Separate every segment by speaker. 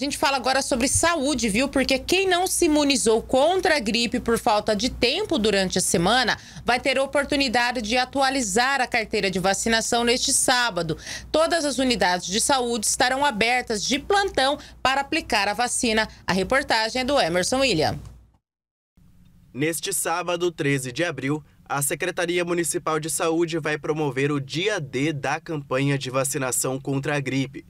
Speaker 1: gente fala agora sobre saúde, viu? Porque quem não se imunizou contra a gripe por falta de tempo durante a semana vai ter a oportunidade de atualizar a carteira de vacinação neste sábado. Todas as unidades de saúde estarão abertas de plantão para aplicar a vacina. A reportagem é do Emerson William.
Speaker 2: Neste sábado, 13 de abril, a Secretaria Municipal de Saúde vai promover o dia D da campanha de vacinação contra a gripe.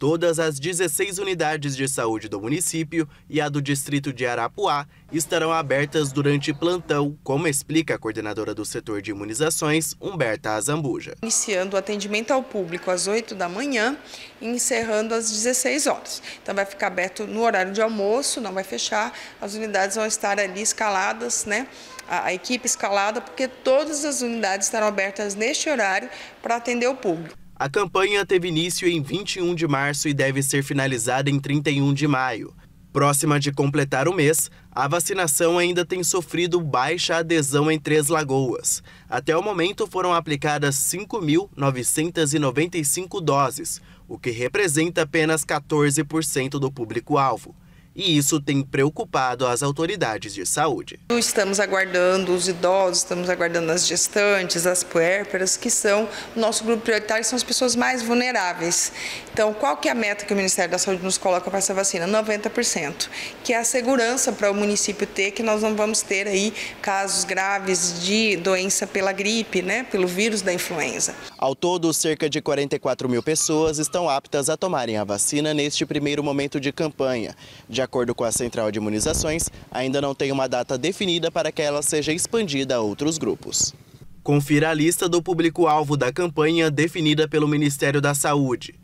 Speaker 2: Todas as 16 unidades de saúde do município e a do distrito de Arapuá estarão abertas durante plantão, como explica a coordenadora do setor de imunizações, Humberta Azambuja.
Speaker 3: Iniciando o atendimento ao público às 8 da manhã e encerrando às 16 horas. Então vai ficar aberto no horário de almoço, não vai fechar, as unidades vão estar ali escaladas, né? A equipe escalada, porque todas as unidades estarão abertas neste horário para
Speaker 2: atender o público. A campanha teve início em 21 de março e deve ser finalizada em 31 de maio. Próxima de completar o mês, a vacinação ainda tem sofrido baixa adesão em Três Lagoas. Até o momento foram aplicadas 5.995 doses, o que representa apenas 14% do público-alvo e isso tem preocupado as autoridades de saúde. Estamos
Speaker 3: aguardando os idosos, estamos aguardando as gestantes, as puérperas, que são o nosso grupo prioritário, são as pessoas mais vulneráveis. Então, qual que é a meta que o Ministério da Saúde nos coloca para essa vacina? 90%, que é a segurança para o município ter que nós não vamos ter aí
Speaker 2: casos graves de doença pela gripe, né, pelo vírus da influenza. Ao todo, cerca de 44 mil pessoas estão aptas a tomarem a vacina neste primeiro momento de campanha. De acordo com a Central de Imunizações, ainda não tem uma data definida para que ela seja expandida a outros grupos. Confira a lista do público-alvo da campanha definida pelo Ministério da Saúde: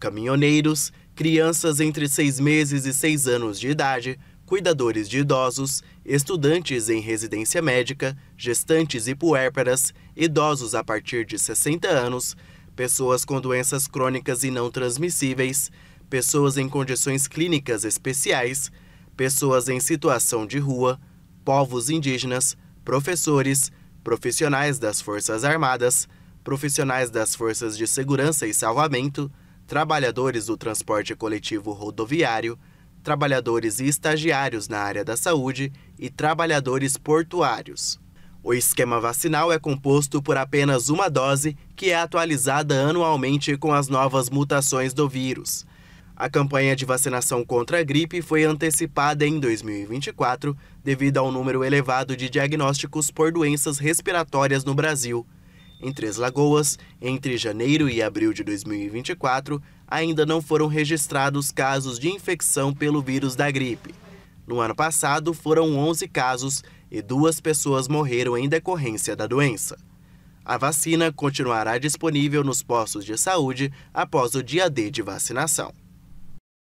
Speaker 2: caminhoneiros, crianças entre seis meses e seis anos de idade, cuidadores de idosos, estudantes em residência médica, gestantes e puérperas, idosos a partir de 60 anos, pessoas com doenças crônicas e não transmissíveis, pessoas em condições clínicas especiais, pessoas em situação de rua, povos indígenas, professores, profissionais das Forças Armadas, profissionais das Forças de Segurança e Salvamento, trabalhadores do transporte coletivo rodoviário, trabalhadores e estagiários na área da saúde e trabalhadores portuários. O esquema vacinal é composto por apenas uma dose, que é atualizada anualmente com as novas mutações do vírus. A campanha de vacinação contra a gripe foi antecipada em 2024 devido ao número elevado de diagnósticos por doenças respiratórias no Brasil. Em Três Lagoas, entre janeiro e abril de 2024, ainda não foram registrados casos de infecção pelo vírus da gripe. No ano passado, foram 11 casos e duas pessoas morreram em decorrência da doença. A vacina continuará disponível nos postos de saúde após o dia D de vacinação.